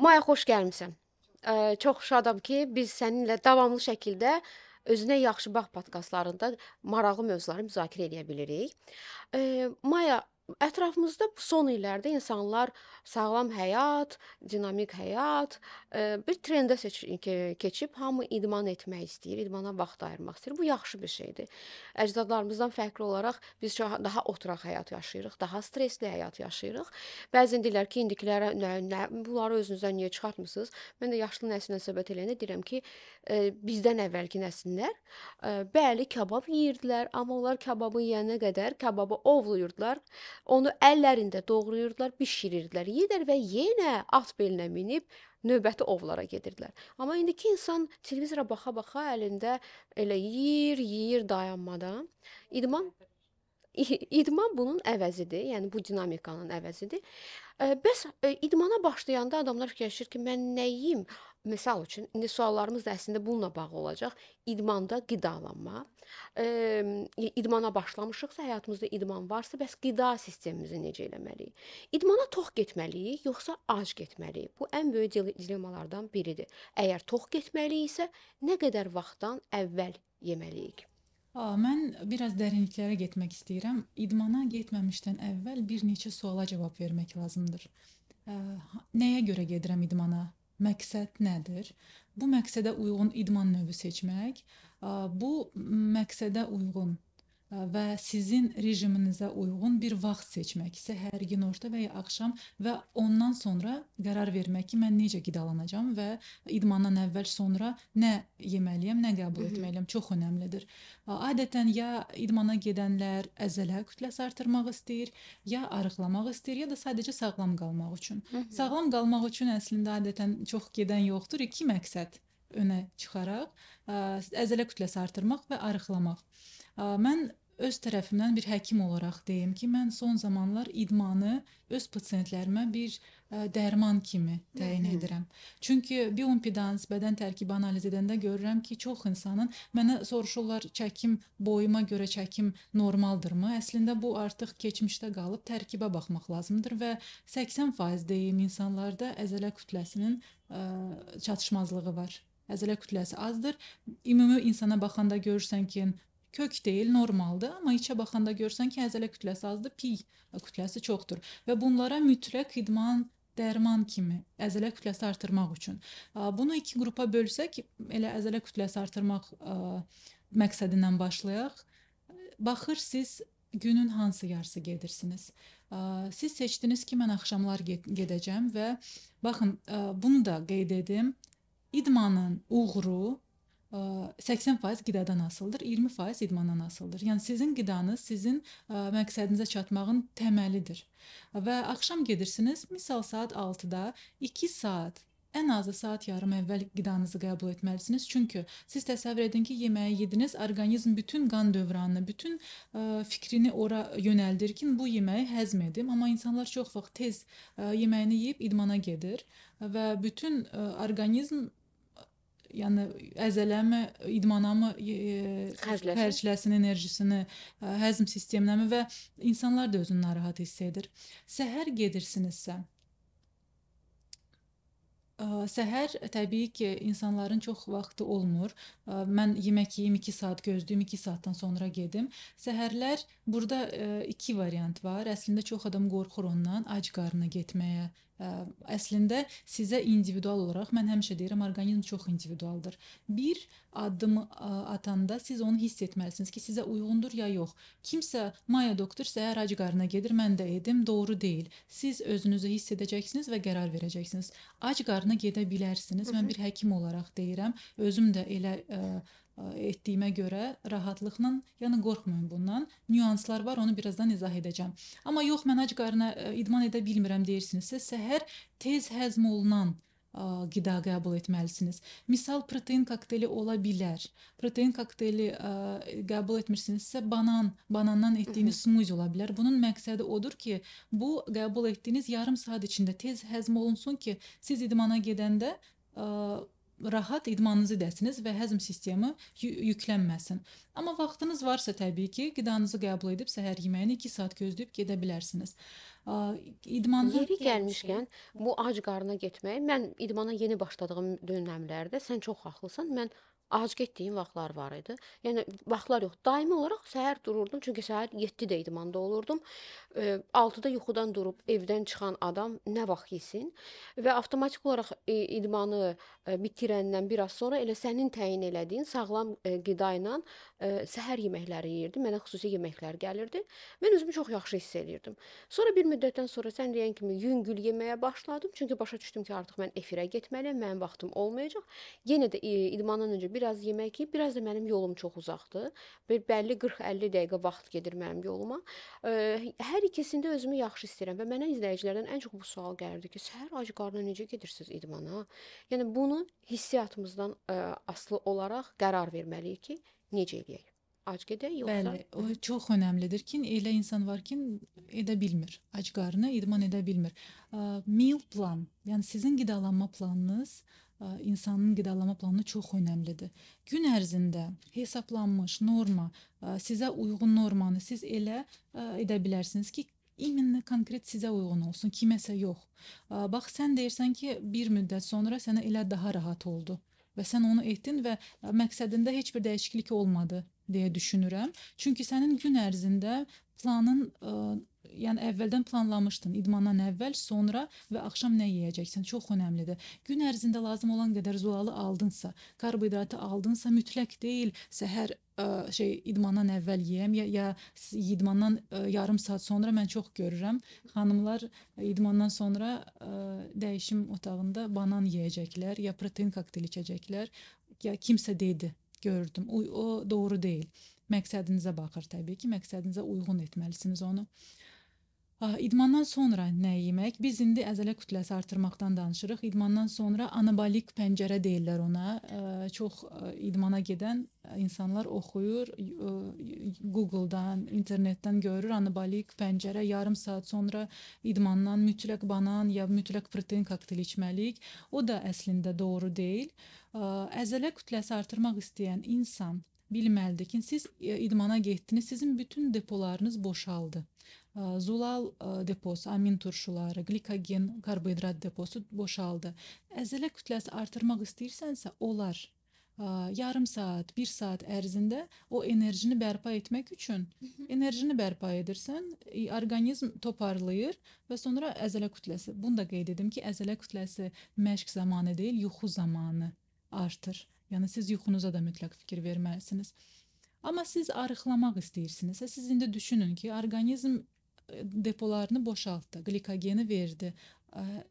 Maya xoş gəlmisən. Ə, çox şadam ki, biz səninlə davamlı şəkildə özünə yaxşı bax podkastlarında maraqlı mövzuları müzakirə edə bilirik. Ə, Maya Ətrafımızda son illərdə insanlar sağlam həyat, dinamik həyat e, bir trendə keçib hamı idman etmək istəyir, idmana vaxt ayırmaq istəyir. Bu yaxşı bir şeydir. Əcdadlarımızdan fərqli olaraq biz daha oturaq həyat yaşayırıq, daha stresli həyat yaşayırıq. Bəzən deyirlər ki, indikilərə nə, nə bunları özünüzdən niyə çıxartmısınız? Mən də yaşlı nəsillə söhbət eləyəndə deyirəm ki, e, bizdən əvvəlki nəsillər e, bəli, kabab yeyirdilər, amma onlar kababı yeyənə qədər kababı ovlayırdılar Onu əllərində doğrayırdılar, bişirirdilər, yedər və yenə at belinə minib növbəti ovlara gedirdilər. Amma indiki insan televizora baxa-baxa əlində elə yeyir, yeyir dayanmadan idman İdman bunun əvəzidir, yəni bu dinamikanın əvəzidir. Bəs idmana başlayanda adamlar fikirləşir ki, mən nə yeyim? Məsəl üçün indi suallarımız da əslində bununla bağlı olacaq. İdmanda qidalanma. İdmana başlamışıqsa, həyatımızda idman varsa, bəs qida sistemimizi necə eləməliyik? İdmana tox getməliyik, yoxsa ac getməliyik? Bu ən böyük dilemmalardan biridir. Əgər tox getməliyiksə, nə qədər vaxtdan əvvəl yeməliyik? A, mən biraz dərinliklərə getmək istəyirəm. İdmana getməmişdən əvvəl bir neçə suala cavab vermək lazımdır. Ə, nəyə görə gedirəm idmana? Məqsəd nədir? Bu məqsədə uyğun idman növü seçmək, ə, bu məqsədə uyğun və sizin rejiminizə uyğun bir vaxt seçmək, səhər, günorta və ya axşam və ondan sonra qərar vermək ki, mən necə qidalanacağam və idmandan əvvəl sonra nə yeməliyəm, nə qəbul mhm. etməliyəm çox önəmlidir. Adətən ya idmana gedənlər əzələ kütləsi artırmaq istəyir, ya arıqlamaq istəyir, ya da sadəcə sağlam qalmaq üçün. Hı mhm. -hı. Sağlam qalmaq üçün əslində adətən çox gedən yoxdur, iki məqsəd önə çıxaraq ə, əzələ kütləsi artırmaq və arıqlamaq. Ə, mən öz tərəfimdən bir həkim olaraq deyim ki, mən son zamanlar idmanı öz pasientlərimə bir ə, e, dərman kimi təyin Hı -hı. edirəm. Çünki bioimpedans bədən tərkibi analiz edəndə görürəm ki, çox insanın mənə soruşurlar, çəkim boyuma görə çəkim normaldırmı? Əslində bu artıq keçmişdə qalıb tərkibə baxmaq lazımdır və 80% deyim insanlarda əzələ kütləsinin ə, e, çatışmazlığı var əzələ kütləsi azdır. Ümumi insana baxanda görürsən ki, kök deyil, normaldır, amma içə baxanda görsən ki, əzələ kütləsi azdır, pi kütləsi çoxdur və bunlara mütləq idman dərman kimi əzələ kütləsi artırmaq üçün. Bunu iki qrupa bölsək, elə əzələ kütləsi artırmaq məqsədindən başlayaq. Baxır siz günün hansı yarısı gedirsiniz? Siz seçdiniz ki, mən axşamlar gedəcəm və baxın, bunu da qeyd edim. İdmanın uğuru 80% qidadan asılıdır, 20% idmandan asılıdır. Yəni sizin qidanız sizin məqsədinizə çatmağın təməlidir. Və axşam gedirsiniz, misal saat 6-da 2 saat Ən azı saat yarım əvvəl qidanızı qəbul etməlisiniz. Çünki siz təsəvvür edin ki, yeməyi yediniz, orqanizm bütün qan dövranını, bütün ə, fikrini ora yönəldir ki, bu yeməyi həzm edim. Amma insanlar çox vaxt tez ə, yeməyini yeyib idmana gedir və bütün ə, orqanizm yəni əzələmi, idmanamı e, e, xərcləsin. xərcləsin enerjisini, e, həzm sisteminəmi və insanlar da özünü narahat hiss edir. Səhər gedirsinizsə ə, e, səhər təbii ki, insanların çox vaxtı olmur. Ə, e, mən yemək yeyim 2 saat gözləyim, 2 saatdan sonra gedim. Səhərlər burada 2 variant var. Əslində çox adam qorxur ondan ac qarnına getməyə Əslində sizə individual olaraq mən həmişə deyirəm, orqanizm çox individualdır. Bir addım atanda siz onu hiss etməlisiniz ki, sizə uyğundur ya yox. Kimsə Maya doktor səhər ac qarnına gedir, mən də edim, doğru deyil. Siz özünüzü hiss edəcəksiniz və qərar verəcəksiniz. Ac qarnına gedə bilərsiniz. Mən bir həkim olaraq deyirəm, özüm də elə ə, E, etdiyimə görə rahatlıqla, yəni qorxmayın bundan. Nüanslar var, onu birazdan izah edəcəm. Amma yox, mən ac qarına e, idman edə bilmirəm deyirsinizsə, səhər tez həzm olunan ə, e, qida qəbul etməlisiniz. Misal protein kokteyli ola bilər. Protein kokteyli ə, qəbul etmirsinizsə, banan, banandan etdiyiniz smuzi ola bilər. Bunun məqsədi odur ki, bu qəbul etdiyiniz yarım saat içində tez həzm olunsun ki, siz idmana gedəndə ə, rahat idmanınızı edəsiniz və həzm sistemi yüklənməsin. Amma vaxtınız varsa təbii ki, qidanızı qəbul edib səhər yeməyini 2 saat gözləyib gedə bilərsiniz. İdman yeri gəlmişkən bu ac qarına getmək. Mən idmana yeni başladığım dövrlərdə sən çox haqlısan. Mən ac getdiyim vaxtlar var idi. Yəni vaxtlar yox, daimi olaraq səhər dururdum, çünki səhər 7-də idmanda olurdum. 6-da yuxudan durub evdən çıxan adam nə vaxt yesin və avtomatik olaraq e, idmanı e, bitirəndən bir az sonra elə sənin təyin elədiyin sağlam e, qida ilə səhər yeməkləri yeyirdim. Mənə xüsusi yeməklər gəlirdi. Mən özümü çox yaxşı hiss eləyirdim. Sonra bir müddətdən sonra sən deyən kimi yüngül yeməyə başladım, çünki başa düşdüm ki, artıq mən efirə getməliyəm, mənim vaxtım olmayacaq. Yenə də idmandan öncə bir biraz yemək yeyib, biraz da mənim yolum çox uzaqdır. Bir bəlli 40-50 dəqiqə vaxt gedir mənim yoluma. Hər ikisində özümü yaxşı hiss və mənə izləyicilərdən ən çox bu sual gəlirdi ki, səhər ac qarnına necə gedirsiniz idmana? Yəni bunu hissiyatımızdan ə, aslı olaraq qərar verməliyik ki, necə eləyək? Ac gedək yoxsa? Bəli, o çox önəmlidir ki, elə insan var ki, edə bilmir. Ac qarnına idman edə bilmir. Meal plan, yəni sizin qidalanma planınız insanın qidalanma planı çox önəmlidir. Gün ərzində hesablanmış norma, sizə uyğun normanı siz elə edə bilərsiniz ki, именно konkret sizə uyğun olsun, kiməsə yox. Bax sən deyirsən ki, bir müddət sonra sənə elə daha rahat oldu və sən onu etdin və məqsədində heç bir dəyişiklik olmadı deyə düşünürəm. Çünki sənin gün ərzində planın ə, Yəni əvvəldən planlamışdın idmandan əvvəl, sonra və axşam nə yeyəcəksən çox önəmlidir. Gün ərzində lazım olan qədər zolalı aldınsa, karbohidratı aldınsa mütləq deyil səhər ə, şey idmandan əvvəl yeyəm ya, ya idmandan ə, yarım saat sonra mən çox görürəm. Xanımlar idmandan sonra ə, dəyişim otağında banan yeyəcəklər, ya protein kokteyl içəcəklər, ya kimsə dedi gördüm. O, o doğru deyil məqsədinizə baxır təbii ki, məqsədinizə uyğun etməlisiniz onu. Ah, idmandan sonra nə yemək? Biz indi əzələ kütləsi artırmaqdan danışırıq. İdmandan sonra anabolik pəncərə deyirlər ona. Çox idmana gedən insanlar oxuyur, Google-dan, internetdən görür anabolik pəncərə yarım saat sonra idmandan mütləq banan ya mütləq protein kokteyli içməliyik. O da əslində doğru deyil. Əzələ kütləsi artırmaq istəyən insan bilməlidir ki, siz idmana getdiniz, sizin bütün depolarınız boşaldı. Zulal e, deposu, amin turşuları, glikogen, karbohidrat deposu boşaldı. Əzələ kütləsi artırmaq istəyirsənsə, olar. Yarım saat, 1 saat ərzində o enerjini bərpa etmək üçün enerjini bərpa edirsən, e, orqanizm toparlayır və sonra əzələ kütləsi. Bunu da qeyd edim ki, əzələ kütləsi məşq zamanı deyil, yuxu zamanı artır. Yəni siz yuxunuza da mütləq fikir verməlisiniz. Amma siz arıqlamaq istəyirsiniz. Siz indi düşünün ki, orqanizm depolarını boşaltdı, glikogeni verdi,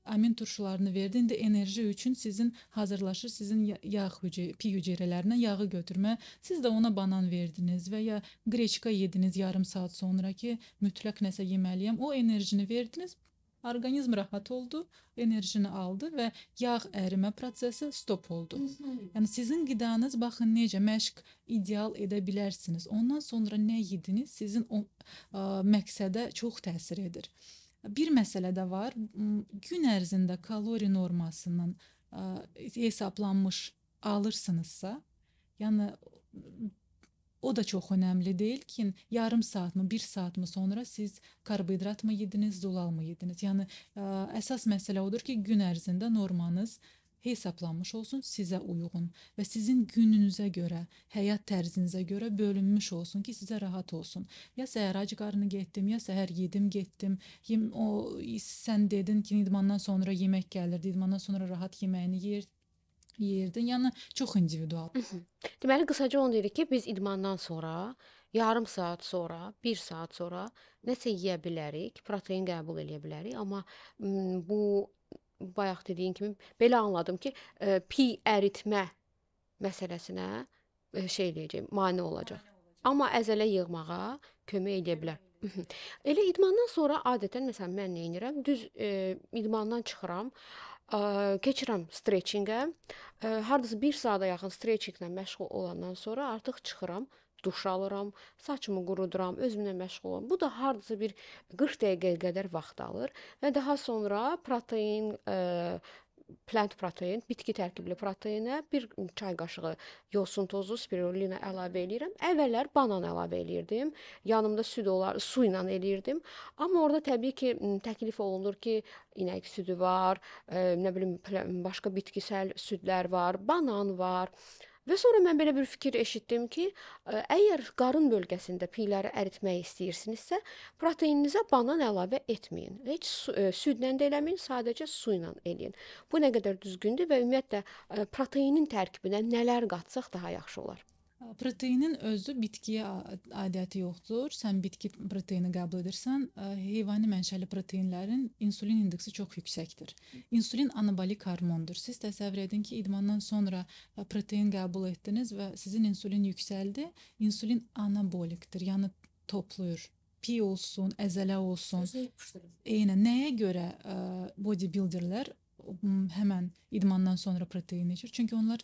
amin turşularını verdi. İndi enerji üçün sizin hazırlaşır, sizin yağ hücre, pi hüceyrələrinə yağı götürmə. Siz də ona banan verdiniz və ya qreçka yediniz yarım saat sonra ki, mütləq nəsə yeməliyəm. O enerjini verdiniz, Orqanizm rahat oldu, enerjini aldı və yağ ərimə prosesi stop oldu. Hı -hı. Yəni sizin qidanız baxın necə məşq ideal edə bilərsiniz. Ondan sonra nə yediniz sizin o ə, məqsədə çox təsir edir. Bir məsələ də var. Gün ərzində kalori normasından ə, hesablanmış alırsınızsa, yəni O da çox önəmli deyil ki, yarım saat mı, 1 saat mı sonra siz karbohidrat mı yediniz, zolal mı yediniz? Yəni ə, əsas məsələ odur ki, gün ərzində normanız hesablanmış olsun sizə uyğun və sizin gününüzə görə, həyat tərzinizə görə bölünmüş olsun ki, sizə rahat olsun. Ya səhər ac qarnı getdim, ya səhər yedim, getdim. Yem o sən dedin ki, idmandan sonra yemək gəlirdi, idmandan sonra rahat yeməyini yeyirdi yeyirdin. Yəni çox individual. Deməli qısaca onu deyirik ki, biz idmandan sonra yarım saat sonra, 1 saat sonra nəsə yeyə bilərik, protein qəbul edə bilərik, amma bu bayaq dediyin kimi belə anladım ki, e, pi əritmə məsələsinə e, şey eləyəcək, mane olacaq. Amma əzələ yığmağa kömək edə bilər. Elə idmandan sonra adətən məsələn mən nə edirəm? Düz e, idmandan çıxıram. E, keçirəm stretchingə. Hardasa 1 saata yaxın stretchinglə məşğul olandan sonra artıq çıxıram, duş alıram, saçımı quruduram, özümlə məşğul oluram. Bu da hardasa bir 40 dəqiqəyə qədər vaxt alır və daha sonra protein, plant protein, bitki tərkibli proteinə bir çay qaşığı yosun tozu, spirulina əlavə eləyirəm. Əvvəllər banan əlavə eləyirdim. Yanımda süd olar, su ilə eləyirdim. Amma orada təbii ki, təklif olunur ki, inək südü var, ə, e, nə bilim başqa bitkisəl südlər var, banan var. Ə, Və sonra mən belə bir fikir eşitdim ki, e, əgər qarın bölgəsində piyləri əritmək istəyirsinizsə, proteininizə banan əlavə etməyin. Heç su, ə, e, südlə də eləməyin, sadəcə su ilə eləyin. Bu nə qədər düzgündür və ümumiyyətlə ə, e, proteinin tərkibinə nələr qatsaq daha yaxşı olar. Proteinin özü bitkiyə aidiyyəti yoxdur. Sən bitki proteini qəbul edirsən, heyvani mənşəli proteinlərin insulin indeksi çox yüksəkdir. İnsulin anabolik hormondur. Siz təsəvvür edin ki, idmandan sonra protein qəbul etdiniz və sizin insulin yüksəldi. İnsulin anabolikdir. Yəni toplayır pi olsun, əzələ olsun. Eynən nəyə görə bodybuilderlər həmən idmandan sonra protein içir? Çünki onlar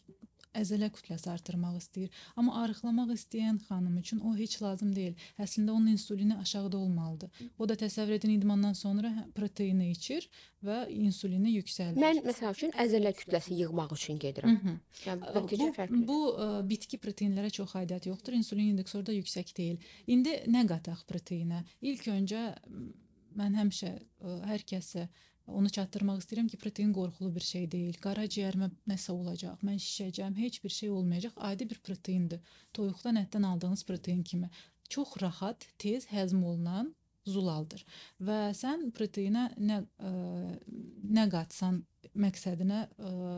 əzələ kütləsi artırmaq istəyir. Amma arıqlamaq istəyən xanım üçün o heç lazım deyil. Əslində onun insulini aşağıda olmalıdır. O da təsəvvür edin idmandan sonra hə, proteini içir və insulini yüksəldir. Mən məsəl üçün əzələ kütləsi yığmaq üçün gedirəm. Hı -hı. Yəni nəticə fərqlidir. Bu, bu e, ə, bitki proteinlərə çox aidiyyət yoxdur. İnsulin indeksi orada yüksək deyil. İndi nə qataq proteinə? İlk öncə mən həmişə ə, e, hər kəsə onu çatdırmaq istəyirəm ki, protein qorxulu bir şey deyil. Qaraciyərimə nəsə olacaq, mən şişəcəm, heç bir şey olmayacaq. Adi bir proteindir. Toyuqdan ətdən aldığınız protein kimi. Çox rahat, tez həzm olunan zulaldır. Və sən proteinə nə ə, e, nə qatsan məqsədinə ə, e,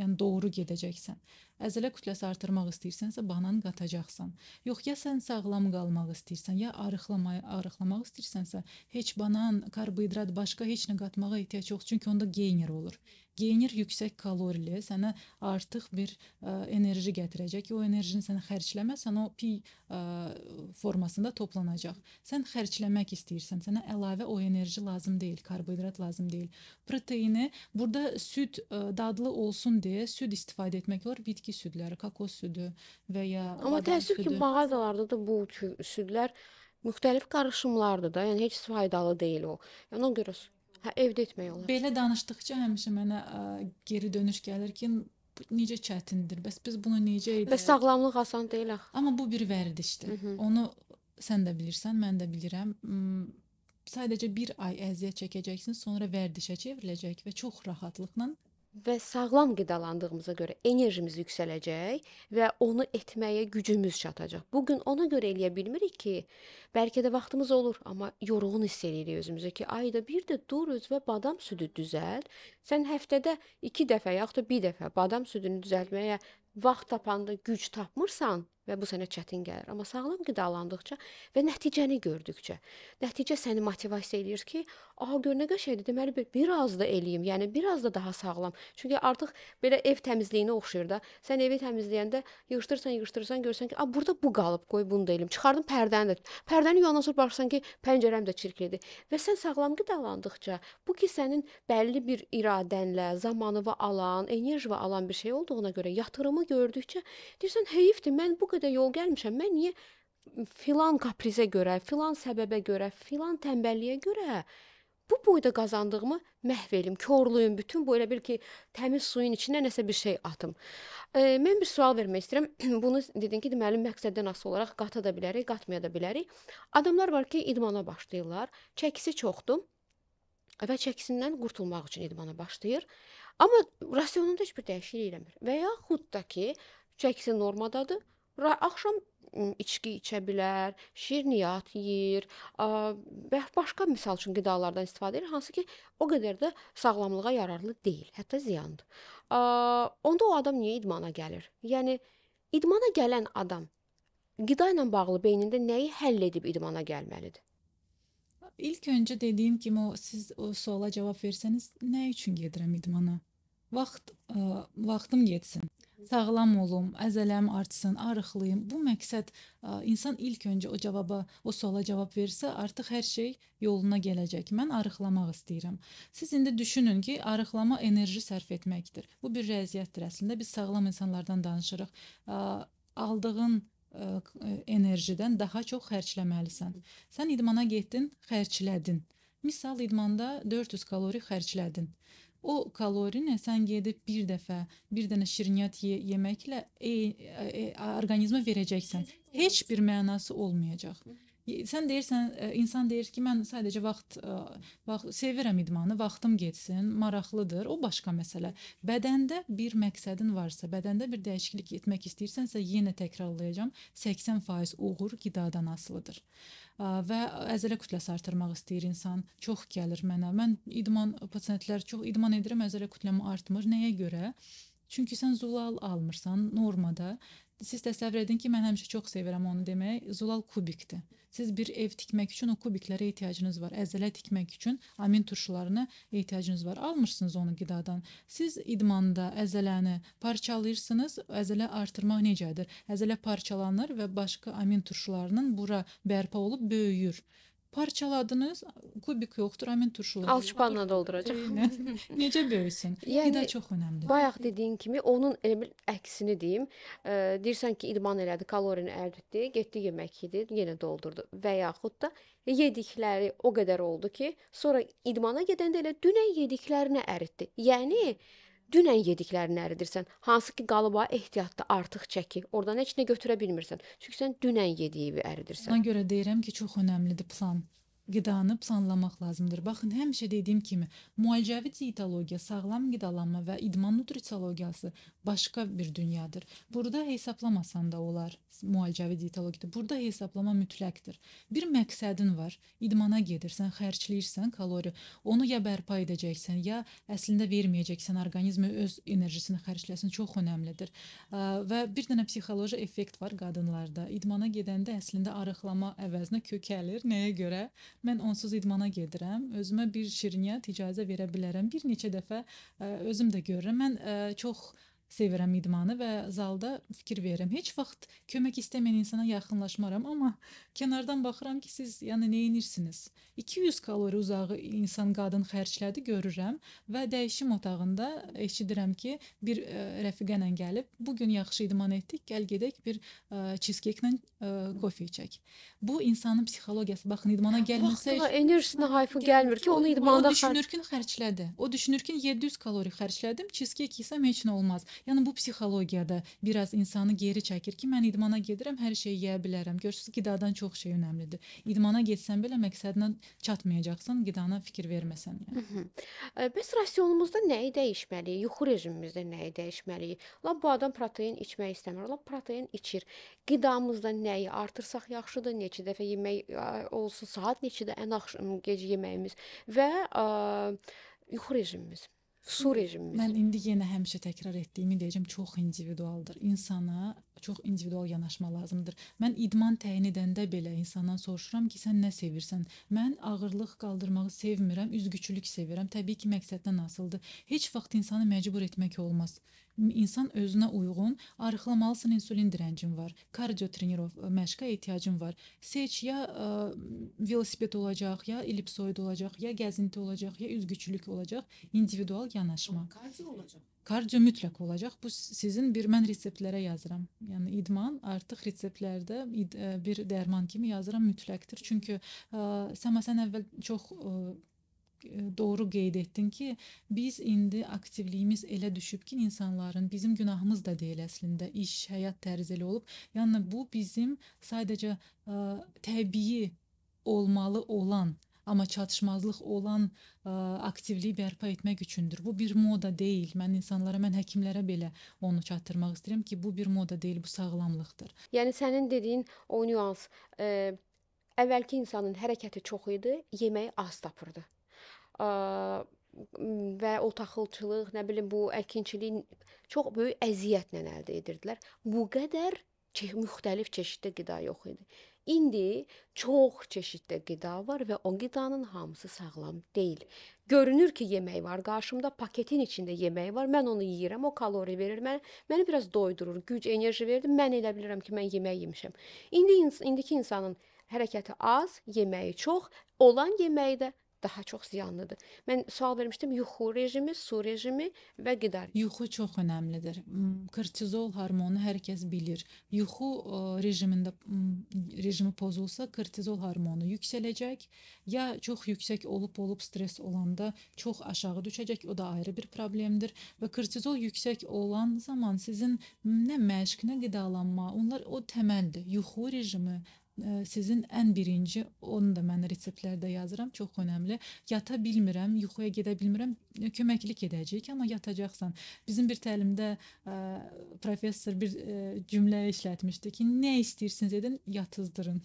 yəni doğru gedəcəksən. Əzələ kütləsi artırmaq istəyirsənsə, banan qatacaqsan. Yox, ya sən sağlam qalmaq istəyirsən, ya arıqlamayı arıqlamaq istəyirsənsə, heç banan, karbohidrat, başqa heç nə qatmağa ehtiyac yoxdur, çünki onda geyner olur. Geyinir yüksək kalorili, sənə artıq bir ə, e, enerji gətirəcək. O enerjini sən xərcləməsən, o pi ə, e, formasında toplanacaq. Sən xərcləmək istəyirsən, sənə əlavə o enerji lazım deyil, karbohidrat lazım deyil. Proteini burada süd ə, e, dadlı olsun deyə süd istifadə etmək olar. Bitki südləri, kokos südü və ya Amma təəssüf ki, mağazalarda da bu südlər müxtəlif qarışımlardır da, yəni heç faydalı deyil o. Yəni ona görə Hə, evdə etmək olar. Belə danışdıqca həmişə mənə ə, geri dönüş gəlir ki, bu necə çətindir. Bəs biz bunu necə edək? Bəs sağlamlıq asan deyil axı. Amma bu bir vərdişdir. Hı -hı. Onu sən də bilirsən, mən də bilirəm. Hmm, sadəcə bir ay əziyyət çəkəcəksin, sonra vərdişə çevriləcək və çox rahatlıqla və sağlam qidalandığımıza görə enerjimiz yüksələcək və onu etməyə gücümüz çatacaq. Bu gün ona görə eləyə bilmirik ki, bəlkə də vaxtımız olur, amma yorğun hiss eləyirik özümüzü ki, ayda bir də dur öz və badam südü düzəlt. Sən həftədə 2 dəfə yaxud da 1 dəfə badam südünü düzəltməyə vaxt tapanda güc tapmırsan, və bu sənə çətin gəlir. Amma sağlam qidalandıqca və nəticəni gördükcə, nəticə səni motivasiya eləyir ki, aha gör nə qəşəngdir. Deməli bir, bir az da eləyim, yəni bir az da daha sağlam. Çünki artıq belə ev təmizliyinə oxşayır da. Sən evi təmizləyəndə yığışdırsan, yığışdırsan, görsən ki, a burada bu qalıb, qoy bunu da eləyim. Çıxardım pərdəni də. Pərdəni yuyandan sonra baxırsan ki, pəncərəm də çirklidir. Və sən sağlam qidalandıqca bu ki sənin bəlli bir iradənlə, zamanını alan, enerji alan bir şey olduğuna görə yatırımı gördükcə deyirsən heyifdir, mən bu qədər yol gəlmişəm. Mən niyə filan kaprizə görə, filan səbəbə görə, filan tənbəlliyə görə bu boyda qazandığımı məhv edim, korluyum, bütün bu elə bir ki, təmiz suyun içinə nəsə bir şey atım. E, mən bir sual vermək istəyirəm. Bunu dedin ki, deməli məqsəddən asılı olaraq qata da bilərik, qatmaya da bilərik. Adamlar var ki, idmana başlayırlar. Çəkisi çoxdur və çəkisindən qurtulmaq üçün idmana başlayır. Amma rasionunda heç bir dəyişiklik eləmir. Və yaxud da ki, çəkisi normadadır axşam içki içə bilər, şirniyyat yeyir və başqa misal üçün qidalardan istifadə edir, hansı ki, o qədər də sağlamlığa yararlı deyil, hətta ziyandır. Onda o adam niyə idmana gəlir? Yəni idmana gələn adam qida ilə bağlı beynində nəyi həll edib idmana gəlməlidir? İlk öncə dediyim kimi o siz o suala cavab versəniz, nə üçün gedirəm idmana? Vaxt ə, vaxtım getsin sağlam olum, əzələm artsın, arıqlayım. Bu məqsəd insan ilk öncə o cavaba, o suala cavab versə, artıq hər şey yoluna gələcək. Mən arıqlamaq istəyirəm. Siz indi düşünün ki, arıqlama enerji sərf etməkdir. Bu bir riyaziyyatdır əslində. Biz sağlam insanlardan danışırıq. Aldığın enerjidən daha çox xərcləməlisən. Sən idmana getdin, xərclədin. Misal idmanda 400 kalori xərclədin o kalorini sən gedib bir dəfə bir dənə şirniyyat ye yeməklə e, e, e orqanizmə verəcəksən. Heç bir mənası olmayacaq. Sən deyirsən, e, insan deyir ki, mən sadəcə vaxt e, vaxt sevirəm idmanı, vaxtım getsin, maraqlıdır. O başqa məsələ. Bədəndə bir məqsədin varsa, bədəndə bir dəyişiklik etmək istəyirsənsə, yenə təkrarlayacağam, 80% uğur qidadan asılıdır və əzələ kütləsi artırmaq istəyir insan. Çox gəlir mənə. Mən idman pasientlər çox idman edirəm, əzələ kütləmi artmır. Nəyə görə? Çünki sən zulal almırsan normada Siz təsəvvür edin ki, mən həmişə çox sevirəm onu demək. Zolal kubikdir. Siz bir ev tikmək üçün o kubiklərə ehtiyacınız var. Əzələ tikmək üçün amin turşularına ehtiyacınız var. Almırsınız onu qidadan. Siz idmanda əzələni parçalayırsınız. Əzələ artırmaq necədir? Əzələ parçalanır və başqa amin turşularının bura bərpa olub böyüyür parçaladınız, kubik yoxdur, həmin turşuları. Alçıpanla dolduracaq. Necə böyüsün? Yəni, Qida çox önəmlidir. Bayaq dediyin kimi onun elə bir əksini deyim. E, deyirsən ki, idman elədi, kalorini əldə etdi, getdi yemək yedi, yenə doldurdu və yaxud da yedikləri o qədər oldu ki, sonra idmana gedəndə elə dünən yediklərini əritdi. Yəni Dünən yediklərini əridirsən, hansı ki qalıba ehtiyatda artıq çəki. Oradan heç nə götürə bilmirsən. Çünki sən dünən yediyi əridirsən. Ona görə deyirəm ki, çox önəmlidir plan qidanı planlamaq lazımdır. Baxın, həmişə dediyim kimi, müalicəvi dietologiya, sağlam qidalanma və idman nutrisiyologiyası başqa bir dünyadır. Burada hesablamasan da olar müalicəvi dietologiyada. Burada hesablama mütləqdir. Bir məqsədin var. İdmana gedirsən, xərcləyirsən kalori. Onu ya bərpa edəcəksən, ya əslində verməyəcəksən orqanizmə öz enerjisini xərcləsin. Çox önəmlidir. Və bir dənə psixoloji effekt var qadınlarda. İdmana gedəndə əslində arıqlama əvəzinə kökəlir. Nəyə görə? mən onsuz idmana gedirəm. Özümə bir şirniyyat icazə verə bilərəm. Bir neçə dəfə e, özüm də görürəm. Mən e, çox sevirəm idmanı və zalda fikir verirəm. Heç vaxt kömək istəməyən insana yaxınlaşmaram, amma kənardan baxıram ki, siz yəni nə edirsiniz? 200 kalori uzağı insan qadın xərclədi görürəm və dəyişim otağında eşidirəm ki, bir ə, e, rəfiqə ilə gəlib, bu gün yaxşı idman etdik, gəl gedək bir ə, e, cheesecake-lə kofe e, içək. Bu insanın psixologiyası. Baxın idmana gəlməsə Vaxtına, enerjisinə hayfı gəlmir ki, onu idmanda o düşünür ki, xərclədi. O düşünür ki, 700 kalori xərclədim, cheesecake yesəm heç nə olmaz. Yəni bu psixologiyada biraz insanı geri çəkir ki, mən idmana gedirəm, hər şeyi yeyə bilərəm. Görürsüz, qidadan çox şey önəmlidir. İdmana getsən belə məqsədinə çatmayacaqsan, qidana fikir verməsən yəni. Hı -hı. E, bəs rasionumuzda nəyi dəyişməliyik? Yuxu rejimimizdə nəyi dəyişməliyik? Lap bu adam protein içmək istəmir, lap protein içir. Qidamızda nəyi artırsaq yaxşıdır? Neçə dəfə yemək e, olsun, saat neçədə ən axşam gecə yeməyimiz və ə, e, yuxu rejimimiz su rejimimiz. Mən indi yenə həmişə təkrar etdiyimi deyəcəm, çox individualdır. İnsana çox individual yanaşma lazımdır. Mən idman təyin edəndə belə insandan soruşuram ki, sən nə sevirsən? Mən ağırlıq qaldırmağı sevmirəm, üzgüçülük sevirəm. Təbii ki, məqsəddən asılıdır. Heç vaxt insanı məcbur etmək olmaz. İnsan özünə uyğun arıqlamalısan insulin dirəncin var, kardio trenirov e, məşqə ehtiyacın var. Seç ya ə, e, velosiped olacaq, ya ellipsoid olacaq, ya gəzinti olacaq, ya üzgüçülük olacaq, individual yanaşma. Kardio olacaq. Kardio mütləq olacaq. Bu sizin bir mən reseptlərə yazıram. Yəni idman artıq reseptlərdə e, bir dərman kimi yazıram mütləqdir. Çünki e, sən məsələn əvvəl çox ə, e, doğru qeyd etdin ki, biz indi aktivliyimiz elə düşüb ki, insanların bizim günahımız da deyil əslində. İş, həyat tərzi elə olub. Yəni bu bizim sadəcə ə, təbii olmalı olan Amma çatışmazlıq olan ə, e, aktivliyi bərpa etmək üçündür. Bu bir moda deyil. Mən insanlara, mən həkimlərə belə onu çatdırmaq istəyirəm ki, bu bir moda deyil, bu sağlamlıqdır. Yəni sənin dediyin o nüans ə, e, əvvəlki insanın hərəkəti çox idi, yeməyi az tapırdı. Ə, e, və o taxılçılıq, nə bilim bu əkinçilik çox böyük əziyyətlə əldə edirdilər. Bu qədər çe müxtəlif çeşiddə qida yox idi. İndi çox çeşiddə qida var və o qidanın hamısı sağlam deyil. Görünür ki, yemək var qarşımda, paketin içində yemək var. Mən onu yeyirəm, o kalori verir mənə. Məni biraz doydurur, güc, enerji verdi. Mən elə bilirəm ki, mən yemək yemişəm. İndi indiki insanın hərəkəti az, yeməyi çox, olan yeməyi də daha çox ziyanlıdır. Mən sual vermişdim, yuxu rejimi, su rejimi və qida. Yuxu çox önəmlidir. Kortizol hormonu hər kəs bilir. Yuxu rejimində rejimi pozulsa, kortizol hormonu yüksələcək. Ya çox yüksək olub-olub stress olanda çox aşağı düşəcək, o da ayrı bir problemdir. Və kortizol yüksək olan zaman sizin nə məşq, nə qidalanma, onlar o təməldir. Yuxu rejimi sizin ən birinci, onu da mən reseptlərdə yazıram, çox önəmli. Yata bilmirəm, yuxuya gedə bilmirəm, köməklik edəcəyik, amma yatacaqsan. Bizim bir təlimdə ə, e, professor bir ə, e, cümlə işlətmişdi ki, nə istəyirsiniz edin, yatızdırın.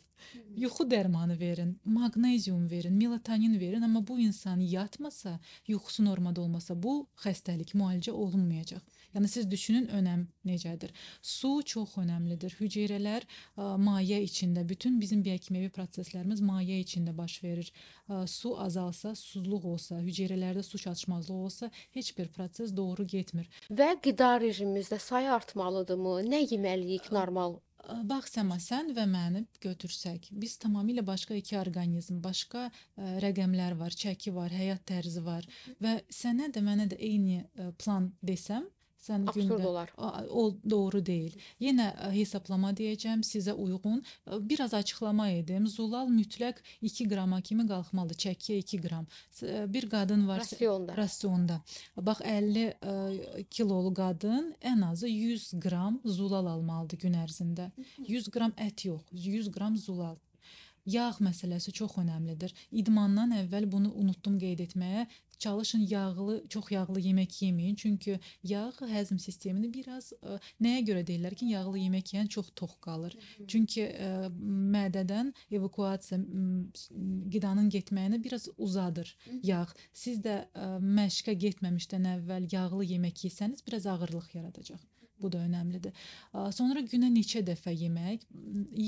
Yuxu dərmanı verin, maqnezium verin, melatonin verin, amma bu insan yatmasa, yuxusu normada olmasa bu xəstəlik müalicə olunmayacaq. Yəni siz düşünün önəm necədir. Su çox önəmlidir. Hüceyrələr ə, maye içində, bütün bizim biokimyəvi proseslərimiz maye içində baş verir. Ə, su azalsa, suzluq olsa, hüceyrələrdə su çatışmazlığı olsa, heç bir proses doğru getmir. Və qida rejimimizdə sayı artmalıdırmı? Nə yeməliyik normal? Bax Səma, sən və məni götürsək, biz tamamilə başqa iki orqanizm, başqa ə, rəqəmlər var, çəki var, həyat tərzi var və sənə də mənə də eyni ə, plan desəm, Sən Absurd gündə, olar. O doğru deyil. Yenə e, hesablama deyəcəm sizə uyğun. E, biraz açıqlama edim. Zulal mütləq 2 qrama kimi qalxmalı. Çəkiyə 2 qram. E, bir qadın varsa rasionda. rasionda. Bax 50 kilolu qadın ən azı 100 qram zulal almalıdır gün ərzində. 100 qram ət yox, 100 qram zulal. Yağ məsələsi çox önəmlidir. İdmandan əvvəl bunu unutdum qeyd etməyə. Çalışın yağlı, çox yağlı yemək yeməyin, çünki yağ həzm sistemini biraz ə, e, nəyə görə deyirlər ki, yağlı yemək yeyən çox tox qalır. Mhm. Çünki ə, e, mədədən evakuasiya qidanın getməyini biraz uzadır mhm. yağ. Siz də ə, e, məşqə getməmişdən əvvəl yağlı yemək yesəniz biraz ağırlıq yaradacaq. Bu da önəmlidir. Sonra günə neçə dəfə yemək?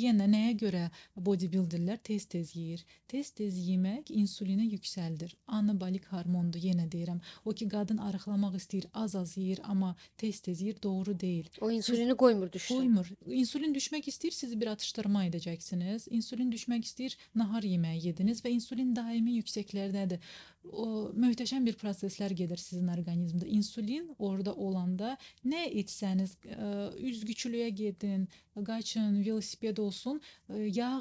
Yenə nəyə görə bodybuilderlər tez-tez yeyir? Tez-tez yemək insulini yüksəldir. Anabolik hormondur, yenə deyirəm. O ki, qadın arıqlamaq istəyir, az-az yeyir, amma tez-tez yeyir, doğru deyil. O insulini qoymur düşsün. Qoymur. İnsulin düşmək istəyir, siz bir atışdırma edəcəksiniz. İnsulin düşmək istəyir, nahar yeməyi yediniz və insulin daimi yüksəklərdədir o, möhtəşəm bir proseslər gedir sizin orqanizmdə. İnsulin orada olanda nə etsəniz, ə, e, üzgüçülüyə gedin, qaçın, velosiped olsun, ə, e, yağ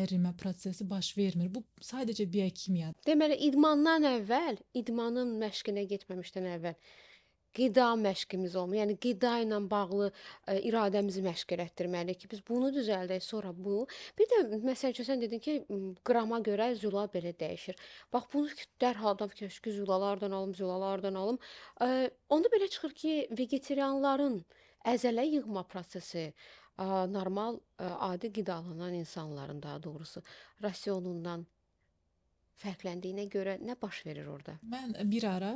ərimə prosesi baş vermir. Bu sadəcə biokimiyadır. Deməli idmandan əvvəl, idmanın məşqinə getməmişdən əvvəl qida məşqimiz olmalı. Yəni qida ilə bağlı ə, e, iradəmizi məşq elətdirməliyik ki, biz bunu düzəldək, sonra bu. Bir də məsəl üçün sən dedin ki, qrama görə züla belə dəyişir. Bax bunu dərhal da fikirləş ki, zülalardan alım, zülalardan alım. Ə, e, onda belə çıxır ki, vegetarianların əzələ yığma prosesi ə, e, normal ə, adi qidalanan insanların daha doğrusu rasionundan fərqləndiyinə görə nə baş verir orada? Mən bir ara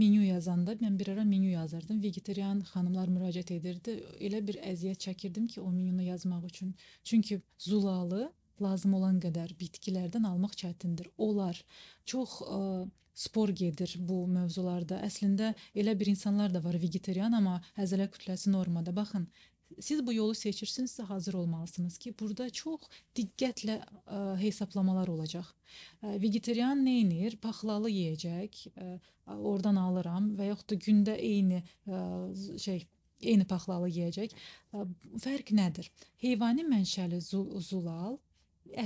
menyu yazanda mən bir ara menyu yazırdım. Vegetarian xanımlar müraciət edirdi. Elə bir əziyyət çəkirdim ki, o menyunu yazmaq üçün. Çünki zulalı lazım olan qədər bitkilərdən almaq çətindir. Onlar çox ə, e, spor gedir bu mövzularda. Əslində elə bir insanlar da var vegetarian amma əzələ kütləsi normada. Baxın, siz bu yolu seçirsinizsə hazır olmalısınız ki, burada çox diqqətlə ə, e, hesablamalar olacaq. Ə, e, vegetarian nə edir? Paxlalı yeyəcək, ə, e, oradan alıram və yaxud da gündə eyni ə, şey eyni paxlalı yeyəcək. Ə, fərq nədir? Heyvani mənşəli zul zulal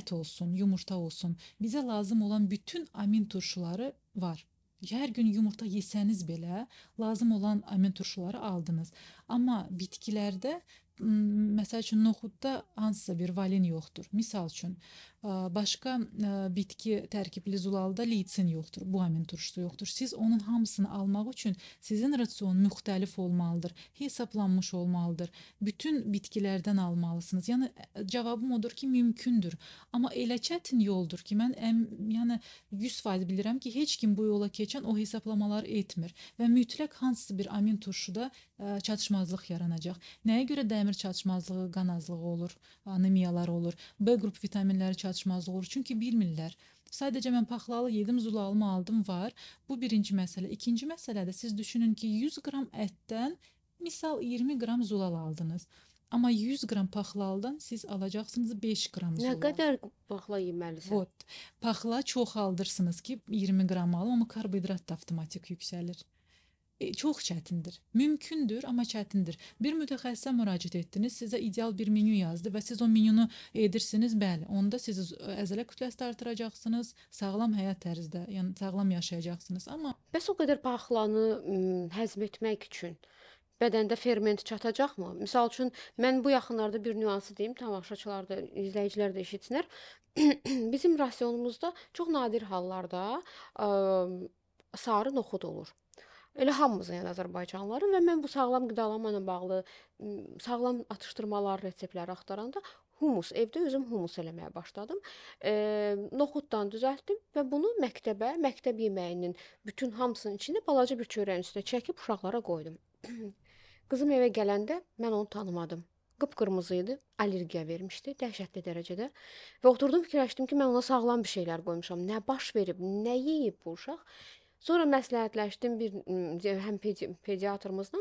ət olsun, yumurta olsun. Bizə lazım olan bütün amin turşuları var. Hər gün yumurta yesəniz belə lazım olan amin turşuları aldınız. Amma bitkilərdə məsəl üçün noxudda hansısa bir valin yoxdur. Misal üçün başqa e, bitki tərkibli zulalda litsin yoxdur, buamin turşusu yoxdur. Siz onun hamısını almaq üçün sizin rasion müxtəlif olmalıdır, hesablanmış olmalıdır. Bütün bitkilərdən almalısınız. Yəni e, cavabım odur ki, mümkündür, amma elə çətin yoldur ki, mən əm, yəni 100% bilirəm ki, heç kim bu yola keçən o hesablamaları etmir və mütləq hansısa bir amin turşuda ə, e, çatışmazlıq yaranacaq. Nəyə görə dəmir çatışmazlığı, qan azlığı olur, anemiyalar olur, B qrup vitaminləri çatışmazlığı çatışmazlıq olur. Çünki bilmirlər. Sadəcə mən paxlalı yedim, zulalımı aldım var. Bu birinci məsələ. İkinci məsələ də siz düşünün ki, 100 qram ətdən misal 20 qram zulal aldınız. Amma 100 qram paxlalıdan siz alacaqsınız 5 qram zulal. Nə qədər paxla yeməlisən? Vot. Paxla çoxaldırsınız ki, 20 qram alın, amma karbohidrat da avtomatik yüksəlir. E, çox çətindir. Mümkündür, amma çətindir. Bir mütəxəssisə müraciət etdiniz, sizə ideal bir menyu yazdı və siz o menyunu edirsiniz. Bəli, onda siz e, əzələ kütləsi artıracaqsınız, sağlam həyat tərzdə, yəni sağlam yaşayacaqsınız. Amma bəs o qədər paxlanı həzm etmək üçün bədəndə ferment çatacaqmı? Məsəl üçün mən bu yaxınlarda bir nüansı deyim, tamaşaçılar da, izləyicilər də eşitsinlər. Bizim rasionumuzda çox nadir hallarda ə, sarı noxud olur. Elə hamımızın, yəni Azərbaycanlıların və mən bu sağlam qidalanma ilə bağlı sağlam atışdırmalar reseptləri axtaranda humus, evdə özüm humus eləməyə başladım. E, noxuddan düzəltdim və bunu məktəbə, məktəb yeməyinin bütün hamısının içində balaca bir çörəyin üstünə çəkib uşaqlara qoydum. Qızım evə gələndə mən onu tanımadım. Qıpqırmızı idi, allergiya vermişdi dəhşətli dərəcədə. Və oturdum fikirləşdim ki, mən ona sağlam bir şeylər qoymuşam. Nə baş verib, nə yeyib bu uşaq? Sonra məsləhətləşdim bir həm pediatrımızla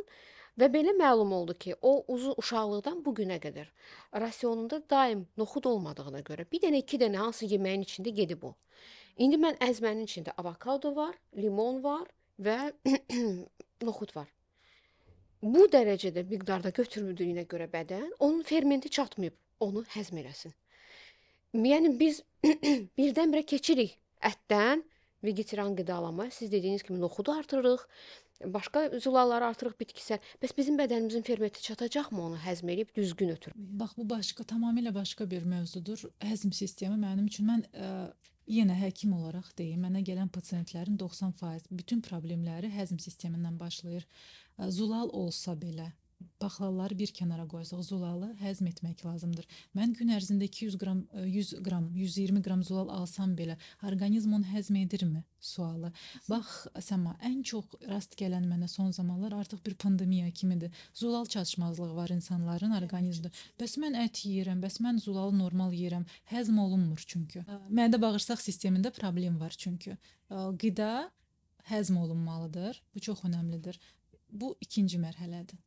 və belə məlum oldu ki, o uzun uşaqlıqdan bu günə qədər rasionunda daim noxud olmadığına görə bir dənə, iki dənə hansı yeməyin içində gedib bu. İndi mən əzmənin içində avokado var, limon var və noxud var. Bu dərəcədə miqdarda götürüldüyünə görə bədən onun fermenti çatmayıb, onu həzm eləsin. Yəni biz birdən-birə keçirik ətdən vegetarian qidalanma, siz dediyiniz kimi noxudu artırırıq, başqa zülalları artırırıq bitkisə. Bəs bizim bədənimizin fermenti çatacaqmı onu həzm edib düzgün ötürməyə? Bax bu başqa tamamilə başqa bir mövzudur. Həzm sistemi mənim üçün mən ə, e, yenə həkim olaraq deyim, mənə gələn pasientlərin 90% bütün problemləri həzm sistemindən başlayır. E, zülal olsa belə paxlaları bir kənara qoysaq, zulalı həzm etmək lazımdır. Mən gün ərzində 200 qram, 100 e, qram, 120 qram zulal alsam belə orqanizm onu həzm edirmi? sualı. Bax, Səma, ən çox rast gələn mənə son zamanlar artıq bir pandemiya kimidir. Zulal çatışmazlığı var insanların orqanizmində. Bəs mən ət yeyirəm, bəs mən zulalı normal yeyirəm. Həzm olunmur çünki. Hə. Mədə bağırsaq sistemində problem var çünki. E, qida həzm olunmalıdır. Bu çox əhəmilidir. Bu ikinci mərhələdir.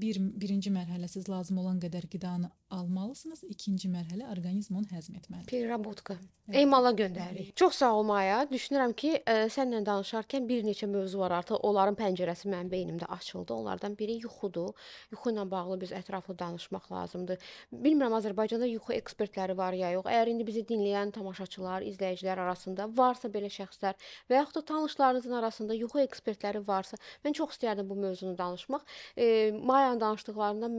Bir, birinci mərhələ siz lazım olan qədər qidanı almalısınız. İkinci mərhələ orqanizm onu həzm etməlidir. Perabotка. Evet. Eymala göndəririk. Çox sağ ol Maya. Düşünürəm ki, ə, e, səninlə danışarkən bir neçə mövzu var. Artıq onların pəncərəsi mənim beynimdə açıldı. Onlardan biri yuxudur. Yuxu ilə bağlı biz ətraflı danışmaq lazımdır. Bilmirəm Azərbaycanda yuxu ekspertləri var ya yox. Əgər indi bizi dinləyən tamaşaçılar, izləyicilər arasında varsa belə şəxslər və yaxud da tanışlarınızın arasında yuxu ekspertləri varsa, mən çox istərdim bu mövzunu danışmaq. E, Maya Onların danışdıqlarından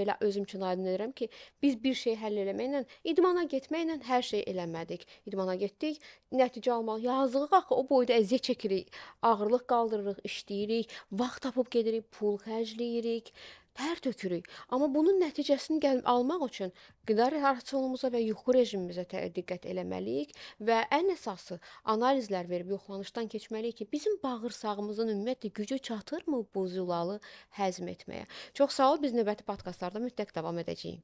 belə özüm üçün aydın edirəm ki, biz bir şey həll eləməklə, idmana getməklə hər şey eləmədik. İdmana getdik, nəticə almaq, yazılıq axı o boyda əziyyət çəkirik, ağırlıq qaldırırıq, işləyirik, vaxt tapıb gedirik, pul xərcləyirik, tər tökürük. Amma bunun nəticəsini almaq üçün qida rasionumuza və yuxu rejimimizə diqqət eləməliyik və ən əsası analizlər verib yoxlanışdan keçməliyik ki, bizim bağırsağımızın ümumiyyətlə gücü çatırmı bu zülalı həzm etməyə. Çox sağ ol. Biz növbəti podkastlarda mütləq davam edəcəyik.